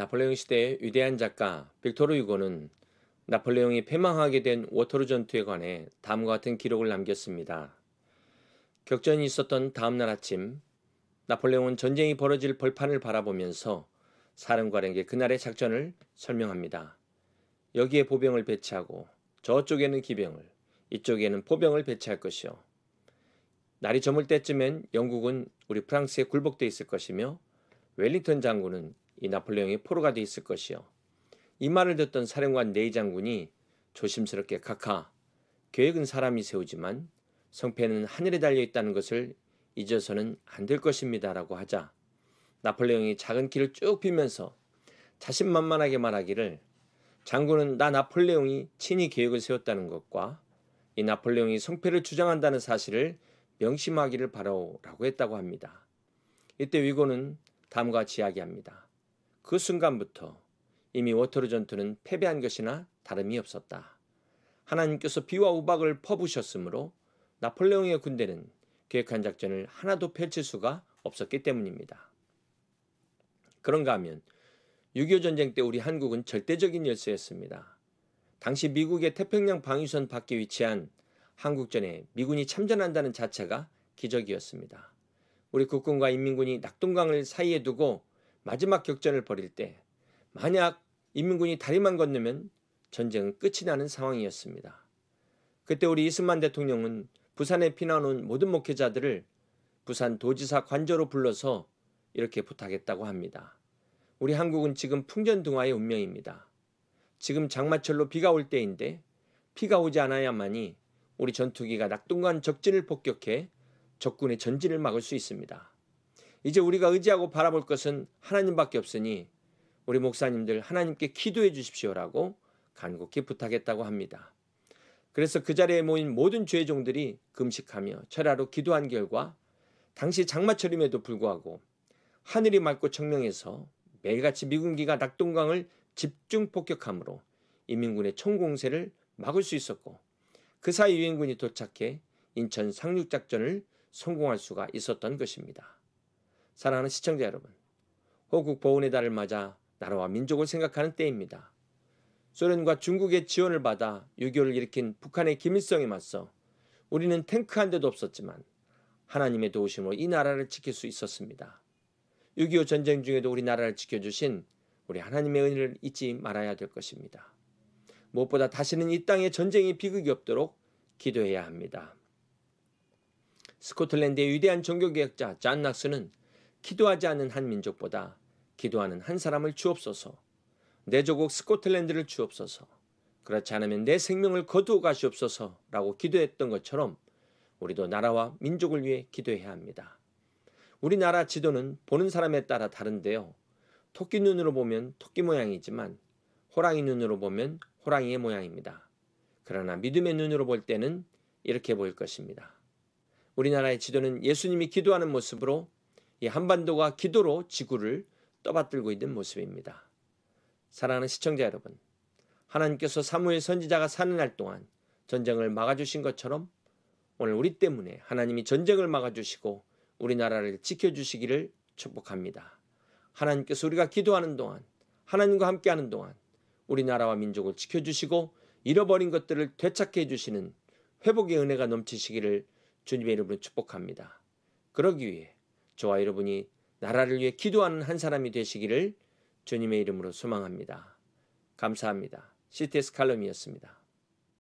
나폴레옹 시대의 위대한 작가 빅토르 유고는 나폴레옹이 패망하게 된 워터루 전투에 관해 다음과 같은 기록을 남겼습니다. 격전이 있었던 다음날 아침 나폴레옹은 전쟁이 벌어질 벌판을 바라보면서 사람과에게 그날의 작전을 설명합니다. 여기에 보병을 배치하고 저쪽에는 기병을 이쪽에는 포병을 배치할 것이요. 날이 저물 때쯤엔 영국은 우리 프랑스에 굴복돼 있을 것이며 웰링턴 장군은 이 나폴레옹이 포로가 되어 있을 것이요. 이 말을 듣던 사령관 네이 장군이 조심스럽게 각하 계획은 사람이 세우지만 성패는 하늘에 달려 있다는 것을 잊어서는 안 될 것입니다라고 하자 나폴레옹이 작은 길을 쭉 피면서 자신만만하게 말하기를 장군은 나 나폴레옹이 친히 계획을 세웠다는 것과 이 나폴레옹이 성패를 주장한다는 사실을 명심하기를 바라오라고 했다고 합니다. 이때 위고는 다음과 같이 이야기합니다. 그 순간부터 이미 워터루 전투는 패배한 것이나 다름이 없었다. 하나님께서 비와 우박을 퍼부셨으므로 나폴레옹의 군대는 계획한 작전을 하나도 펼칠 수가 없었기 때문입니다. 그런가 하면 6.25 전쟁 때 우리 한국은 절대적인 열세였습니다. 당시 미국의 태평양 방위선 밖에 위치한 한국전에 미군이 참전한다는 자체가 기적이었습니다. 우리 국군과 인민군이 낙동강을 사이에 두고 마지막 격전을 벌일 때 만약 인민군이 다리만 건너면 전쟁은 끝이 나는 상황이었습니다. 그때 우리 이승만 대통령은 부산에 피난 온 모든 목회자들을 부산 도지사 관저로 불러서 이렇게 부탁했다고 합니다. 우리 한국은 지금 풍전등화의 운명입니다. 지금 장마철로 비가 올 때인데 비가 오지 않아야만이 우리 전투기가 낙동강 적진을 폭격해 적군의 전진을 막을 수 있습니다. 이제 우리가 의지하고 바라볼 것은 하나님밖에 없으니 우리 목사님들 하나님께 기도해 주십시오라고 간곡히 부탁했다고 합니다. 그래서 그 자리에 모인 모든 죄종들이 금식하며 철야로 기도한 결과 당시 장마철임에도 불구하고 하늘이 맑고 청명해서 매일같이 미군기가 낙동강을 집중 폭격함으로 인민군의 총공세를 막을 수 있었고 그 사이 유엔군이 도착해 인천 상륙작전을 성공할 수가 있었던 것입니다. 사랑하는 시청자 여러분, 호국 보훈의 달을 맞아 나라와 민족을 생각하는 때입니다. 소련과 중국의 지원을 받아 6 2 5를 일으킨 북한의 김일성에 맞서 우리는 탱크 한 대도 없었지만 하나님의 도우심으로 이 나라를 지킬 수 있었습니다. 6.25 전쟁 중에도 우리 나라를 지켜주신 우리 하나님의 은혜를 잊지 말아야 될 것입니다. 무엇보다 다시는 이 땅에 전쟁이 비극이 없도록 기도해야 합니다. 스코틀랜드의 위대한 종교개혁자 잔 낙스는 기도하지 않는 한 민족보다 기도하는 한 사람을 주옵소서. 내 조국 스코틀랜드를 주옵소서. 그렇지 않으면 내 생명을 거두어 가시옵소서라고 기도했던 것처럼 우리도 나라와 민족을 위해 기도해야 합니다. 우리나라 지도는 보는 사람에 따라 다른데요. 토끼 눈으로 보면 토끼 모양이지만 호랑이 눈으로 보면 호랑이의 모양입니다. 그러나 믿음의 눈으로 볼 때는 이렇게 보일 것입니다. 우리나라의 지도는 예수님이 기도하는 모습으로 이 한반도가 기도로 지구를 떠받들고 있는 모습입니다. 사랑하는 시청자 여러분, 하나님께서 사무엘 선지자가 사는 날 동안 전쟁을 막아주신 것처럼 오늘 우리 때문에 하나님이 전쟁을 막아주시고 우리나라를 지켜주시기를 축복합니다. 하나님께서 우리가 기도하는 동안 하나님과 함께하는 동안 우리나라와 민족을 지켜주시고 잃어버린 것들을 되찾게 해주시는 회복의 은혜가 넘치시기를 주님의 이름으로 축복합니다. 그러기 위해 저와 여러분이 나라를 위해 기도하는 한 사람이 되시기를 주님의 이름으로 소망합니다. 감사합니다. CTS 칼럼이었습니다.